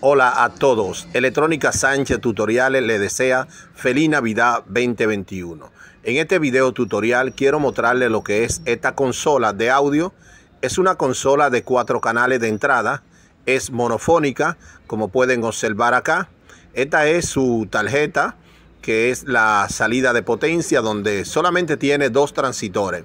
Hola a todos. Electrónica Sánchez Tutoriales le desea Feliz Navidad 2021. En este video tutorial quiero mostrarle lo que es esta consola de audio. Es una consola de cuatro canales de entrada. Es monofónica, como pueden observar acá. Esta es su tarjeta, que es la salida de potencia, donde solamente tiene dos transitores.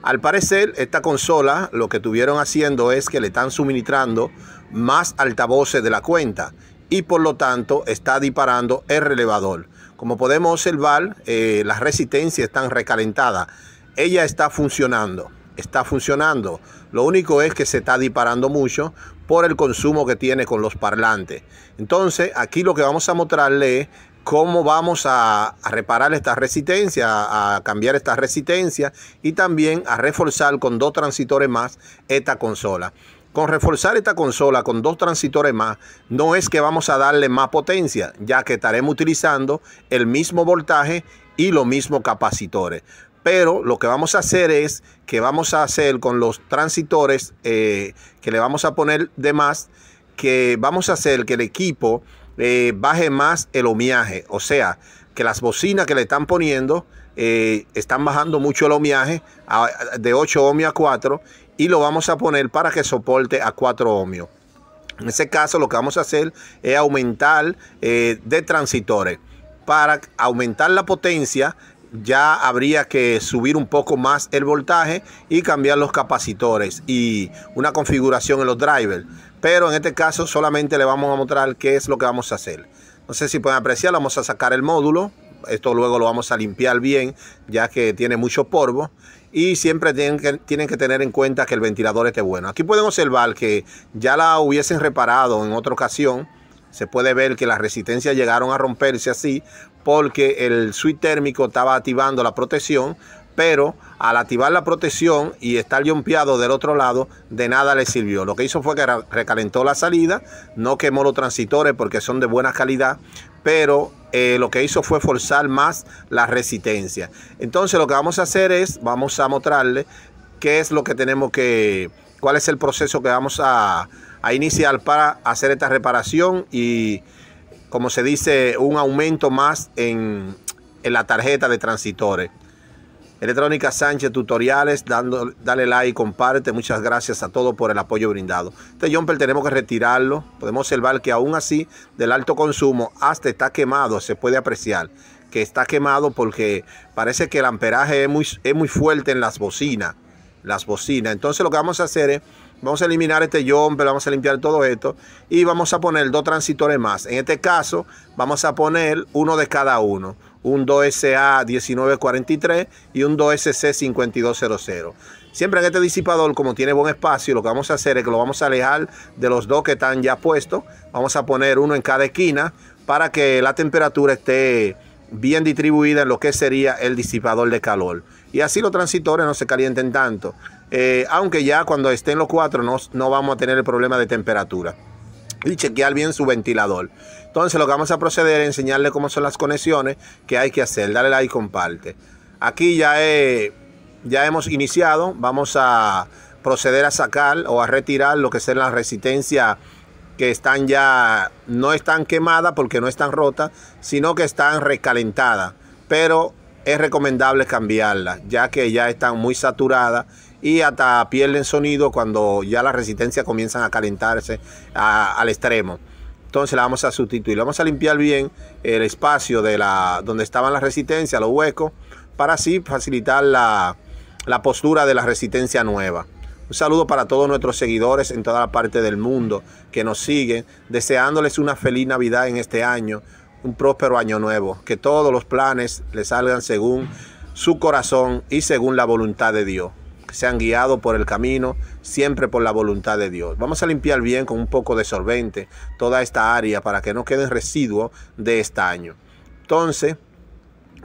Al parecer, esta consola lo que tuvieron haciendo es que le están suministrando más altavoces de la cuenta y por lo tanto está disparando el relevador. Como podemos observar, eh, las resistencias están recalentadas. Ella está funcionando, está funcionando. Lo único es que se está disparando mucho por el consumo que tiene con los parlantes. Entonces, aquí lo que vamos a mostrarle cómo vamos a, reparar esta resistencia, a cambiar esta resistencia y también a reforzar con dos transitores más esta consola. Con reforzar esta consola con dos transitores más, no es que vamos a darle más potencia, ya que estaremos utilizando el mismo voltaje y los mismos capacitores. Pero lo que vamos a hacer es que vamos a hacer con los transitores eh, que le vamos a poner de más, que vamos a hacer que el equipo eh, baje más el homiaje. O sea, que las bocinas que le están poniendo eh, están bajando mucho el homiaje de 8 ohmios a 4 y lo vamos a poner para que soporte a 4 ohmios. En ese caso lo que vamos a hacer es aumentar eh, de transitores para aumentar la potencia ya habría que subir un poco más el voltaje y cambiar los capacitores y una configuración en los drivers. Pero en este caso solamente le vamos a mostrar qué es lo que vamos a hacer. No sé si pueden apreciar, vamos a sacar el módulo. Esto luego lo vamos a limpiar bien, ya que tiene mucho polvo. Y siempre tienen que, tienen que tener en cuenta que el ventilador esté bueno. Aquí pueden observar que ya la hubiesen reparado en otra ocasión. Se puede ver que las resistencias llegaron a romperse así porque el switch térmico estaba activando la protección, pero al activar la protección y estar limpiado del otro lado, de nada le sirvió. Lo que hizo fue que recalentó la salida, no quemó los transitores porque son de buena calidad, pero eh, lo que hizo fue forzar más la resistencia. Entonces lo que vamos a hacer es, vamos a mostrarle qué es lo que tenemos que, cuál es el proceso que vamos a, a iniciar para hacer esta reparación y como se dice, un aumento más en, la tarjeta de transitores. Electrónica Sánchez Tutoriales, dando, dale like, comparte. Muchas gracias a todos por el apoyo brindado. Este jumper tenemos que retirarlo. Podemos observar que aún así, del alto consumo, hasta está quemado, se puede apreciar que está quemado porque parece que el amperaje es muy, es muy fuerte en las bocinas. Las bocinas. Entonces lo que vamos a hacer es Vamos a eliminar este jumper, vamos a limpiar todo esto y vamos a poner dos transitores más. En este caso, vamos a poner uno de cada uno. Un 2SA 1943 y un 2SC 5200. Siempre en este disipador, como tiene buen espacio, lo que vamos a hacer es que lo vamos a alejar de los dos que están ya puestos. Vamos a poner uno en cada esquina para que la temperatura esté bien distribuida en lo que sería el disipador de calor. Y así los transitores no se calienten tanto. Eh, aunque ya cuando estén los cuatro no, no vamos a tener el problema de temperatura. Y chequear bien su ventilador. Entonces lo que vamos a proceder es enseñarle cómo son las conexiones que hay que hacer. Dale like y comparte. Aquí ya, ya hemos iniciado. Vamos a proceder a sacar o a retirar lo que sean las resistencias que están ya, no están quemadas porque no están rotas, sino que están recalentadas. Pero es recomendable cambiarlas, ya que ya están muy saturadas y hasta pierden sonido cuando ya las resistencias comienzan a calentarse al extremo. Entonces la vamos a sustituir, vamos a limpiar bien el espacio de la, donde estaban las resistencias, los huecos, para así facilitar la, postura de la resistencia nueva. Un saludo para todos nuestros seguidores en toda la parte del mundo que nos siguen, deseándoles una feliz Navidad en este año, un próspero año nuevo, que todos los planes les salgan según su corazón y según la voluntad de Dios han guiado por el camino, siempre por la voluntad de Dios. Vamos a limpiar bien con un poco de solvente toda esta área para que no queden residuos de estaño. Entonces,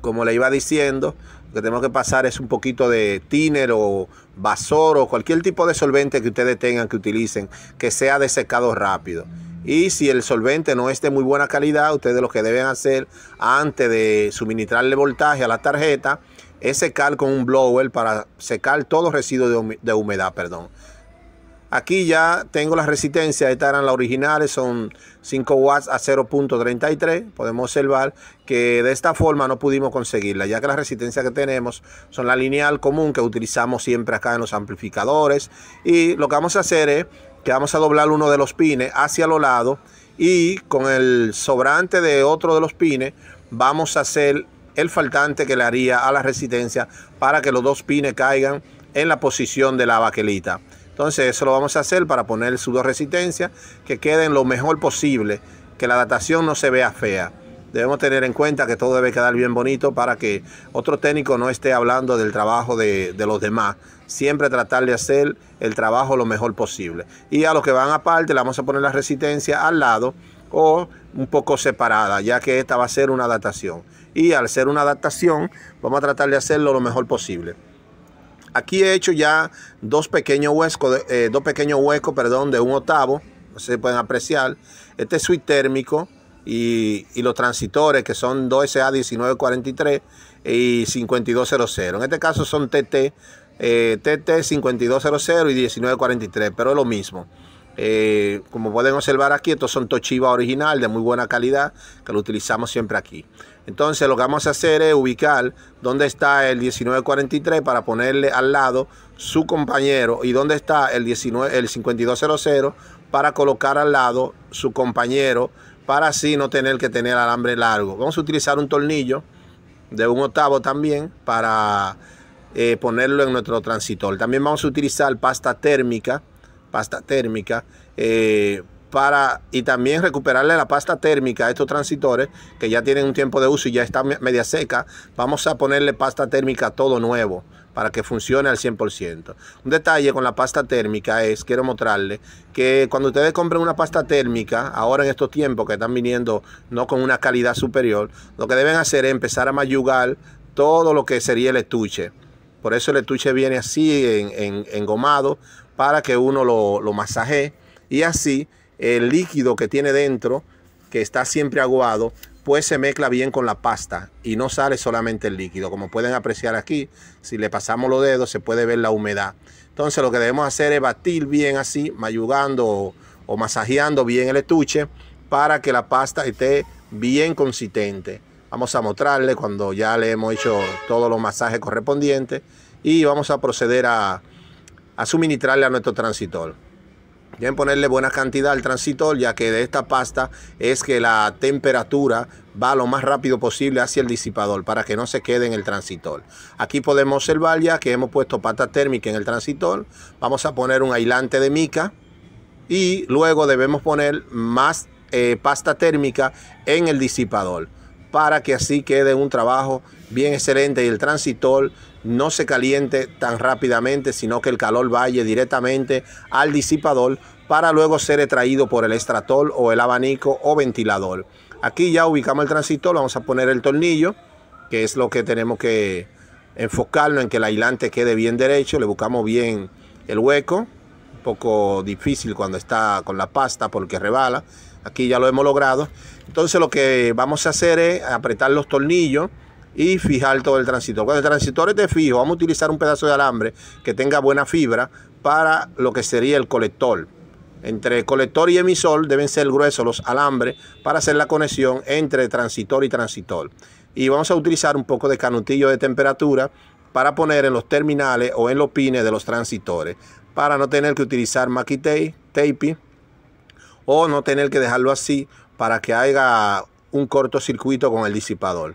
como le iba diciendo, lo que tenemos que pasar es un poquito de tiner o vasor o cualquier tipo de solvente que ustedes tengan que utilicen, que sea de secado rápido. Y si el solvente no es de muy buena calidad, ustedes lo que deben hacer antes de suministrarle voltaje a la tarjeta es secar con un blower para secar todo residuo de humedad, perdón. Aquí ya tengo las resistencias, estas eran las originales, son 5 watts a 0.33. Podemos observar que de esta forma no pudimos conseguirla, ya que las resistencias que tenemos son la lineal común que utilizamos siempre acá en los amplificadores. Y lo que vamos a hacer es que vamos a doblar uno de los pines hacia los lados y con el sobrante de otro de los pines vamos a hacer el faltante que le haría a la resistencia para que los dos pines caigan en la posición de la baquelita. Entonces eso lo vamos a hacer para poner sus dos resistencias que queden lo mejor posible, que la datación no se vea fea. Debemos tener en cuenta que todo debe quedar bien bonito para que otro técnico no esté hablando del trabajo de, los demás. Siempre tratar de hacer el trabajo lo mejor posible. Y a los que van aparte le vamos a poner la resistencia al lado o un poco separada, ya que esta va a ser una datación y al ser una adaptación vamos a tratar de hacerlo lo mejor posible. Aquí he hecho ya dos pequeños huescos, eh, dos pequeños huecos, perdón, de un octavo, no pueden apreciar. Este es suite térmico y, los transitores que son 2SA1943 y 5200. En este caso son TT, TT5200 eh, y 1943, pero es lo mismo. Eh, como pueden observar aquí, estos son Toshiba original de muy buena calidad que lo utilizamos siempre aquí. Entonces lo que vamos a hacer es ubicar dónde está el 1943 para ponerle al lado su compañero y dónde está el, 19, el 5200 para colocar al lado su compañero para así no tener que tener alambre largo. Vamos a utilizar un tornillo de un octavo también para eh, ponerlo en nuestro transitor. También vamos a utilizar pasta térmica pasta térmica, eh, para, y también recuperarle la pasta térmica a estos transitores que ya tienen un tiempo de uso y ya está media seca, vamos a ponerle pasta térmica todo nuevo para que funcione al 100%. Un detalle con la pasta térmica es, quiero mostrarle, que cuando ustedes compren una pasta térmica, ahora en estos tiempos que están viniendo no con una calidad superior, lo que deben hacer es empezar a mayugar todo lo que sería el estuche. Por eso el estuche viene así, en, en, engomado, para que uno lo, masaje y así el líquido que tiene dentro, que está siempre aguado, pues se mezcla bien con la pasta y no sale solamente el líquido. Como pueden apreciar aquí, si le pasamos los dedos se puede ver la humedad. Entonces lo que debemos hacer es batir bien así, mayugando o, o masajeando bien el estuche para que la pasta esté bien consistente. Vamos a mostrarle cuando ya le hemos hecho todos los masajes correspondientes y vamos a proceder a, a suministrarle a nuestro transitor, Deben ponerle buena cantidad al transitor ya que de esta pasta es que la temperatura va lo más rápido posible hacia el disipador para que no se quede en el transitor, Aquí podemos observar ya que hemos puesto pasta térmica en el transitor, Vamos a poner un aislante de mica y luego debemos poner más eh, pasta térmica en el disipador para que así quede un trabajo bien excelente y el transitor no se caliente tan rápidamente, sino que el calor vaya directamente al disipador para luego ser extraído por el estratol o el abanico o ventilador. Aquí ya ubicamos el transistor, vamos a poner el tornillo, que es lo que tenemos que enfocarnos en que el aislante quede bien derecho, le buscamos bien el hueco, un poco difícil cuando está con la pasta porque rebala, aquí ya lo hemos logrado. Entonces lo que vamos a hacer es apretar los tornillos y fijar todo el transistor. Cuando el transistor esté fijo, vamos a utilizar un pedazo de alambre que tenga buena fibra para lo que sería el colector. Entre colector y emisor deben ser gruesos los alambres para hacer la conexión entre transistor y transistor. Y vamos a utilizar un poco de canutillo de temperatura para poner en los terminales o en los pines de los transistores para no tener que utilizar maquite tape o no tener que dejarlo así para que haya un cortocircuito con el disipador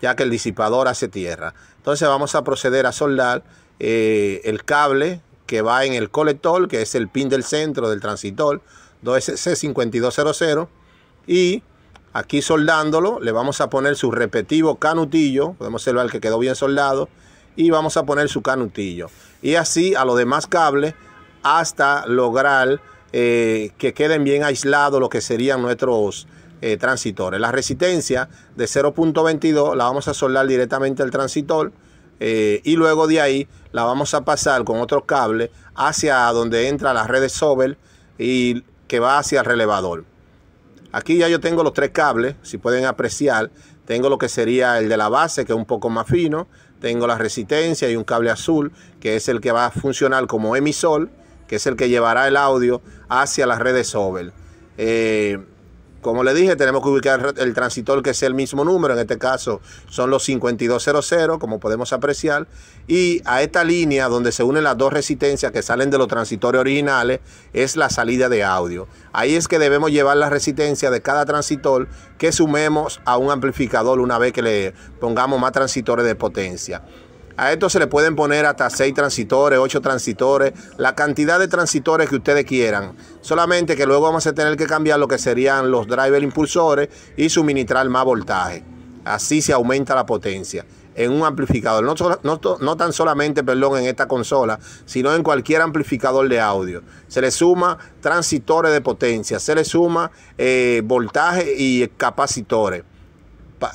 ya que el disipador hace tierra. Entonces vamos a proceder a soldar eh, el cable que va en el colector, que es el pin del centro del transitor 2C5200 y aquí soldándolo le vamos a poner su repetivo canutillo, podemos observar que quedó bien soldado y vamos a poner su canutillo y así a los demás cables hasta lograr eh, que queden bien aislados lo que serían nuestros eh, transitores. La resistencia de 0.22 la vamos a soldar directamente al transitor eh, y luego de ahí la vamos a pasar con otro cable hacia donde entra la red de y que va hacia el relevador. Aquí ya yo tengo los tres cables, si pueden apreciar, tengo lo que sería el de la base, que es un poco más fino, tengo la resistencia y un cable azul, que es el que va a funcionar como emisor, que es el que llevará el audio hacia las redes de Sobel. Eh, como le dije, tenemos que ubicar el transitor que sea el mismo número, en este caso son los 5200, como podemos apreciar, y a esta línea donde se unen las dos resistencias que salen de los transitores originales es la salida de audio. Ahí es que debemos llevar la resistencia de cada transitor que sumemos a un amplificador una vez que le pongamos más transitores de potencia. A esto se le pueden poner hasta 6 transitores, 8 transitores, la cantidad de transitores que ustedes quieran. Solamente que luego vamos a tener que cambiar lo que serían los driver impulsores y suministrar más voltaje. Así se aumenta la potencia en un amplificador. No, tan solamente, perdón, en esta consola, sino en cualquier amplificador de audio. Se le suma transitores de potencia, se le suma eh, voltaje y capacitores,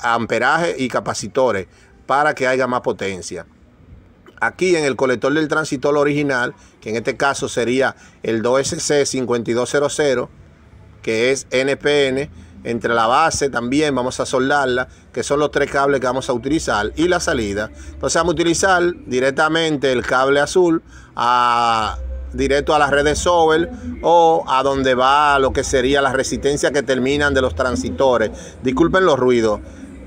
amperaje y capacitores para que haya más potencia aquí en el colector del transitor original, que en este caso sería el 2SC5200, que es NPN, entre la base también vamos a soldarla, que son los tres cables que vamos a utilizar, y la salida. Entonces vamos a utilizar directamente el cable azul directo a las redes Sobel o a donde va lo que sería la resistencia que terminan de los transitores. Disculpen los ruidos.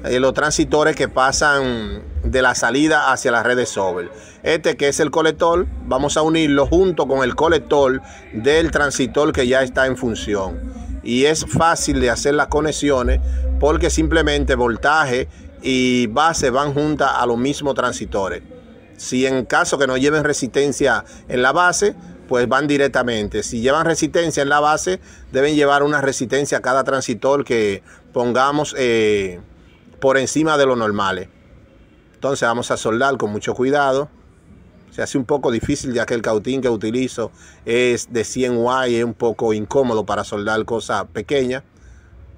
Eh, los transitores que pasan de la salida hacia la red de Sobel. Este que es el colector, vamos a unirlo junto con el colector del transitor que ya está en función. Y es fácil de hacer las conexiones porque simplemente voltaje y base van juntas a los mismos transitores. Si en caso que no lleven resistencia en la base, pues van directamente. Si llevan resistencia en la base, deben llevar una resistencia a cada transitor que pongamos. Eh, por encima de lo normal. Entonces vamos a soldar con mucho cuidado. Se hace un poco difícil ya que el cautín que utilizo es de 100 y es un poco incómodo para soldar cosas pequeñas.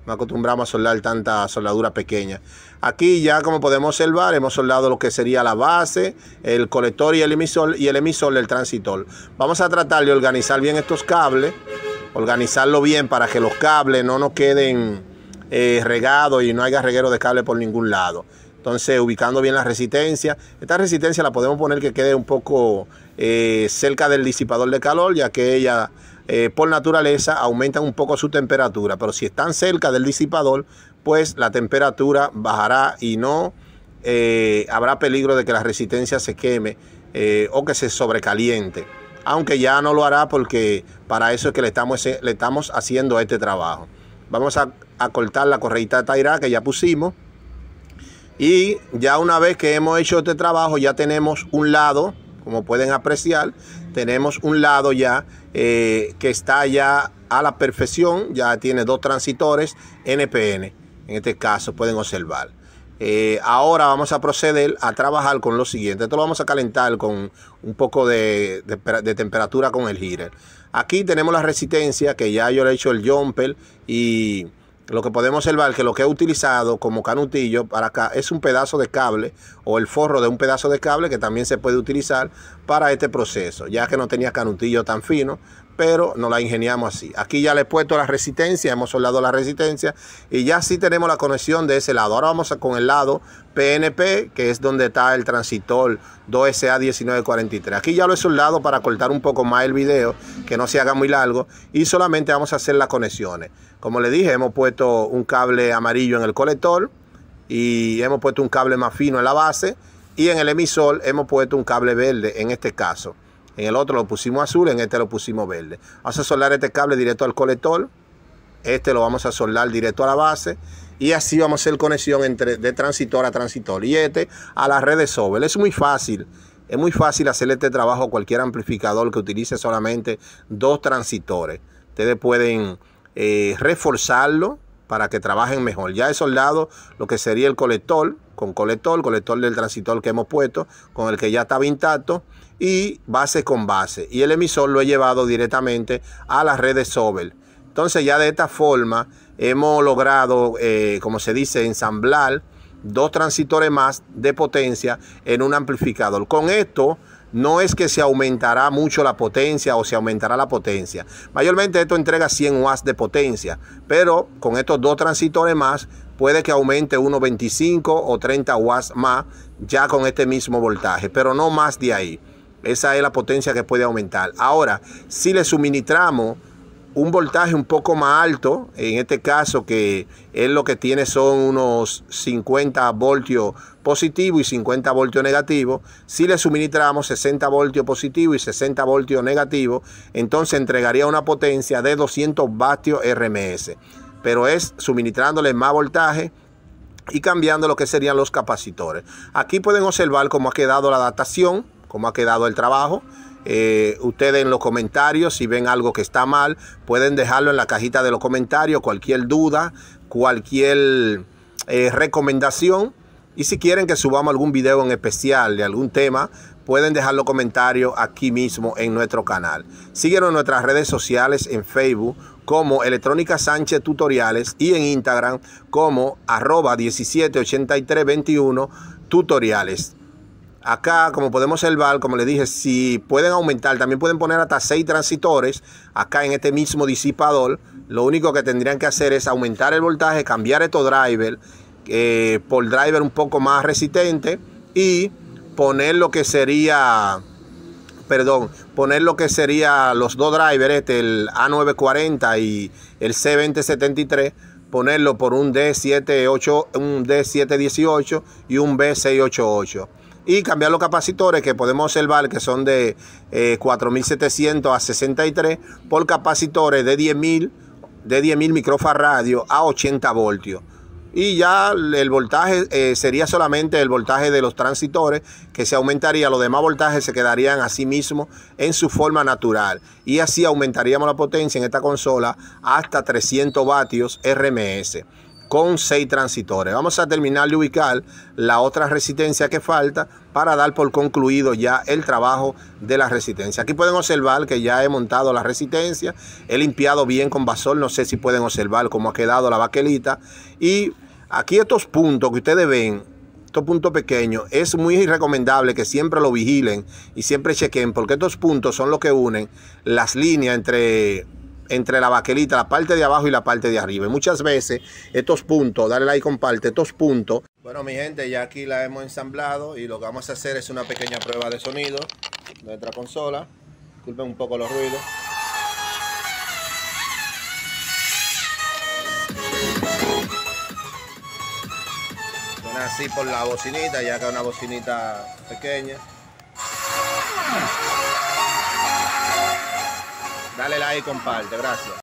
No acostumbramos a soldar tanta soldadura pequeña. Aquí ya como podemos observar hemos soldado lo que sería la base, el colector y el emisor y el emisor del transitor. Vamos a tratar de organizar bien estos cables, organizarlo bien para que los cables no nos queden eh, regado y no haya reguero de cable por ningún lado. Entonces, ubicando bien la resistencia. Esta resistencia la podemos poner que quede un poco eh, cerca del disipador de calor, ya que ella eh, por naturaleza aumenta un poco su temperatura. Pero si están cerca del disipador, pues la temperatura bajará y no habrá peligro de que la resistencia se queme o que se sobrecaliente. Aunque ya no lo hará porque para eso es que le estamos, le estamos haciendo este trabajo. Vamos a, cortar la correita de que ya pusimos. Y ya una vez que hemos hecho este trabajo, ya tenemos un lado, como pueden apreciar, tenemos un lado ya eh, que está ya a la perfección, ya tiene dos transitores NPN, en este caso pueden observar. Eh, ahora vamos a proceder a trabajar con lo siguiente. Esto lo vamos a calentar con un poco de, temperatura con el heater. Aquí tenemos la resistencia que ya yo le he hecho el jumper y lo que podemos observar que lo que he utilizado como canutillo para acá es un pedazo de cable o el forro de un pedazo de cable que también se puede utilizar para este proceso ya que no tenía canutillo tan fino pero nos la ingeniamos así. Aquí ya le he puesto la resistencia, hemos soldado la resistencia y ya sí tenemos la conexión de ese lado. Ahora vamos con el lado PNP, que es donde está el transitor 2SA1943. Aquí ya lo he soldado para cortar un poco más el video, que no se haga muy largo, y solamente vamos a hacer las conexiones. Como le dije, hemos puesto un cable amarillo en el colector y hemos puesto un cable más fino en la base y en el emisor hemos puesto un cable verde en este caso. En el otro lo pusimos azul, en este lo pusimos verde. Vamos a soldar este cable directo al colector. Este lo vamos a soldar directo a la base. Y así vamos a hacer conexión entre, de transitor a transitor. Y este a las redes de Es muy fácil. Es muy fácil hacer este trabajo a cualquier amplificador que utilice solamente dos transitores. Ustedes pueden eh, reforzarlo para que trabajen mejor. Ya he soldado lo que sería el colector, con colector, colector del transitor que hemos puesto, con el que ya estaba intacto y base con base. Y el emisor lo he llevado directamente a las redes Sobel. Entonces ya de esta forma hemos logrado, eh, como se dice, ensamblar dos transitores más de potencia en un amplificador. Con esto no es que se aumentará mucho la potencia o se aumentará la potencia. Mayormente esto entrega 100 watts de potencia, pero con estos dos transitores más puede que aumente unos 25 o 30 watts más ya con este mismo voltaje, pero no más de ahí. Esa es la potencia que puede aumentar. Ahora, si le suministramos un voltaje un poco más alto, en este caso que es lo que tiene son unos 50 voltios positivos y 50 voltios negativos, si le suministramos 60 voltios positivos y 60 voltios negativos, entonces entregaría una potencia de 200 vatios RMS. Pero es suministrándole más voltaje y cambiando lo que serían los capacitores. Aquí pueden observar cómo ha quedado la adaptación cómo ha quedado el trabajo. Eh, ustedes en los comentarios, si ven algo que está mal, pueden dejarlo en la cajita de los comentarios, cualquier duda, cualquier eh, recomendación. Y si quieren que subamos algún video en especial de algún tema, pueden dejarlo los comentarios aquí mismo en nuestro canal. Síguenos en nuestras redes sociales en Facebook como Electrónica Sánchez Tutoriales y en Instagram como arroba 178321 tutoriales. Acá, como podemos observar, como le dije, si pueden aumentar, también pueden poner hasta 6 transitores acá en este mismo disipador. Lo único que tendrían que hacer es aumentar el voltaje, cambiar estos driver eh, por driver un poco más resistente y poner lo que sería, perdón, poner lo que sería los dos drivers, este, el A940 y el C2073, ponerlo por un D78, un D718 y un B688 y cambiar los capacitores que podemos observar que son de 4.700 eh, a 63 por capacitores de 10.000 de 10.000 a 80 voltios. Y ya el voltaje eh, sería solamente el voltaje de los transitores que se aumentaría, los demás voltajes se quedarían así mismo en su forma natural. Y así aumentaríamos la potencia en esta consola hasta 300 vatios RMS con seis transitores. Vamos a terminar de ubicar la otra resistencia que falta para dar por concluido ya el trabajo de la resistencia. Aquí pueden observar que ya he montado la resistencia, he limpiado bien con basol, no sé si pueden observar cómo ha quedado la baquelita. Y aquí estos puntos que ustedes ven, estos puntos pequeños, es muy recomendable que siempre lo vigilen y siempre chequen, porque estos puntos son los que unen las líneas entre entre la baquelita, la parte de abajo y la parte de arriba. muchas veces estos puntos, dale like, comparte, estos puntos. Bueno, mi gente, ya aquí la hemos ensamblado y lo que vamos a hacer es una pequeña prueba de sonido de nuestra consola. Disculpen un poco los ruidos. Suena así por la bocinita, ya que es una bocinita pequeña. Dale like y comparte. Gracias.